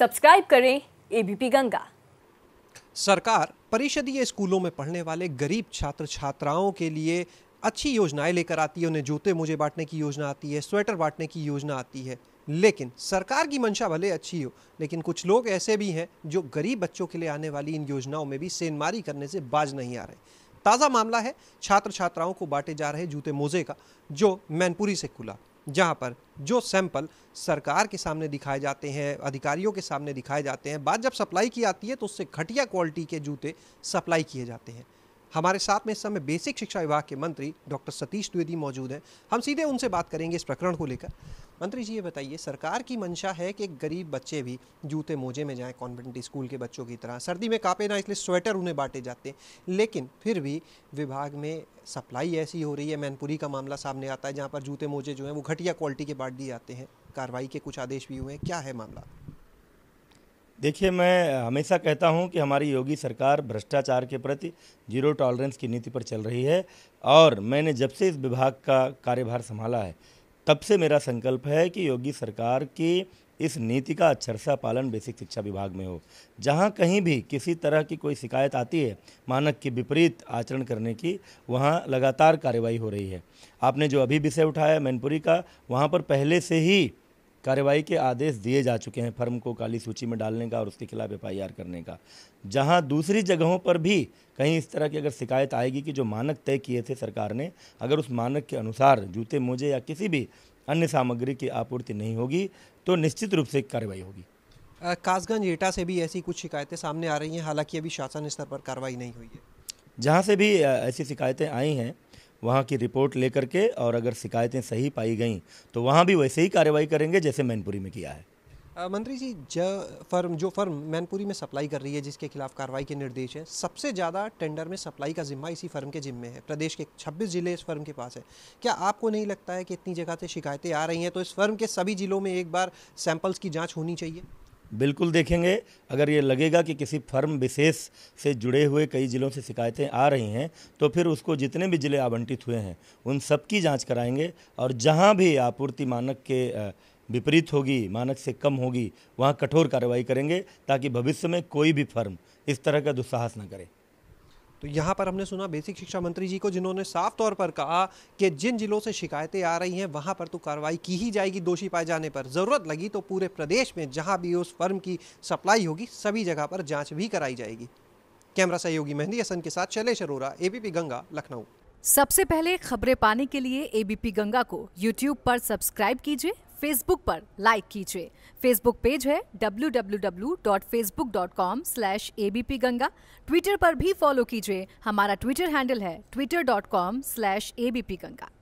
subscribe करें ABP Ganga सरकार परिषदीय स्कूलों में पढ़ने वाले गरीब छात्र छात्राओं के लिए अच्छी योजनाएं लेकर आती है उन्हें जूते मोजे बांटने की योजना आती है स्वेटर बांटने की योजना आती है लेकिन सरकार की मंशा भले अच्छी हो लेकिन कुछ लोग ऐसे भी हैं जो गरीब बच्चों के लिए आने वाली इन योजनाओं में भी सेनमारी करने से बाज नहीं आ रहे ताज़ा मामला है छात्र छात्राओं को बांटे जा रहे जूते मोजे का जो मैनपुरी से खुला जहाँ पर जो सैंपल सरकार के सामने दिखाए जाते हैं अधिकारियों के सामने दिखाए जाते हैं बात जब सप्लाई की आती है तो उससे घटिया क्वालिटी के जूते सप्लाई किए जाते हैं हमारे साथ में इस समय बेसिक शिक्षा विभाग के मंत्री डॉक्टर सतीश द्विवेदी मौजूद हैं हम सीधे उनसे बात करेंगे इस प्रकरण को लेकर मंत्री जी ये बताइए सरकार की मंशा है कि गरीब बच्चे भी जूते मोजे में जाएँ कॉन्वेंट स्कूल के बच्चों की तरह सर्दी में कापे ना इसलिए स्वेटर उन्हें बांटे जाते हैं लेकिन फिर भी विभाग में सप्लाई ऐसी हो रही है मैनपुरी का मामला सामने आता है जहाँ पर जूते मोजे जो हैं वो घटिया क्वालिटी के बांट दिए जाते हैं कार्रवाई के कुछ आदेश भी हुए हैं क्या है मामला देखिए मैं हमेशा कहता हूं कि हमारी योगी सरकार भ्रष्टाचार के प्रति जीरो टॉलरेंस की नीति पर चल रही है और मैंने जब से इस विभाग का कार्यभार संभाला है तब से मेरा संकल्प है कि योगी सरकार की इस नीति का सा पालन बेसिक शिक्षा विभाग में हो जहाँ कहीं भी किसी तरह की कोई शिकायत आती है मानक के विपरीत आचरण करने की वहाँ लगातार कार्रवाई हो रही है आपने जो अभी विषय उठाया मैनपुरी का वहाँ पर पहले से ही कार्रवाई के आदेश दिए जा चुके हैं फर्म को काली सूची में डालने का और उसके खिलाफ एफ करने का जहां दूसरी जगहों पर भी कहीं इस तरह की अगर शिकायत आएगी कि जो मानक तय किए थे सरकार ने अगर उस मानक के अनुसार जूते मोजे या किसी भी अन्य सामग्री की आपूर्ति नहीं होगी तो निश्चित रूप से कार्रवाई होगी कासगंज एटा से भी ऐसी कुछ शिकायतें सामने आ रही हैं हालांकि अभी शासन स्तर पर कार्रवाई नहीं हुई है जहाँ से भी ऐसी शिकायतें आई हैं वहाँ की रिपोर्ट लेकर के और अगर शिकायतें सही पाई गई तो वहाँ भी वैसे ही कार्रवाई करेंगे जैसे मैनपुरी में किया है मंत्री जी ज फर्म जो फर्म मैनपुरी में सप्लाई कर रही है जिसके खिलाफ कार्रवाई के निर्देश हैं सबसे ज़्यादा टेंडर में सप्लाई का जिम्मा इसी फर्म के जिम्मे है प्रदेश के 26 जिले इस फर्म के पास है क्या आपको नहीं लगता है कि इतनी जगह से शिकायतें आ रही हैं तो इस फर्म के सभी जिलों में एक बार सैंपल्स की जाँच होनी चाहिए बिल्कुल देखेंगे अगर ये लगेगा कि किसी फर्म विशेष से जुड़े हुए कई ज़िलों से शिकायतें आ रही हैं तो फिर उसको जितने भी ज़िले आवंटित हुए हैं उन सब की जाँच कराएंगे और जहाँ भी आपूर्ति मानक के विपरीत होगी मानक से कम होगी वहाँ कठोर कार्रवाई करेंगे ताकि भविष्य में कोई भी फर्म इस तरह का दुस्साहस न करें तो यहाँ पर हमने सुना बेसिक शिक्षा मंत्री जी को जिन्होंने साफ तौर पर कहा कि जिन जिलों से शिकायतें आ रही हैं वहाँ पर तो कार्रवाई की ही जाएगी दोषी पाए जाने पर ज़रूरत लगी तो पूरे प्रदेश में जहाँ भी उस फर्म की सप्लाई होगी सभी जगह पर जाँच भी कराई जाएगी कैमरा सहयोगी मेहंदी हसन के साथ शैलेश अरोरा एबीपी गंगा लखनऊ सबसे पहले खबरें पाने के लिए एबीपी गंगा को यूट्यूब पर सब्सक्राइब कीजिए फेसबुक पर लाइक कीजिए फेसबुक पेज है www.facebook.com/abpganga ट्विटर पर भी फॉलो कीजिए हमारा ट्विटर हैंडल है twitter.com/abpganga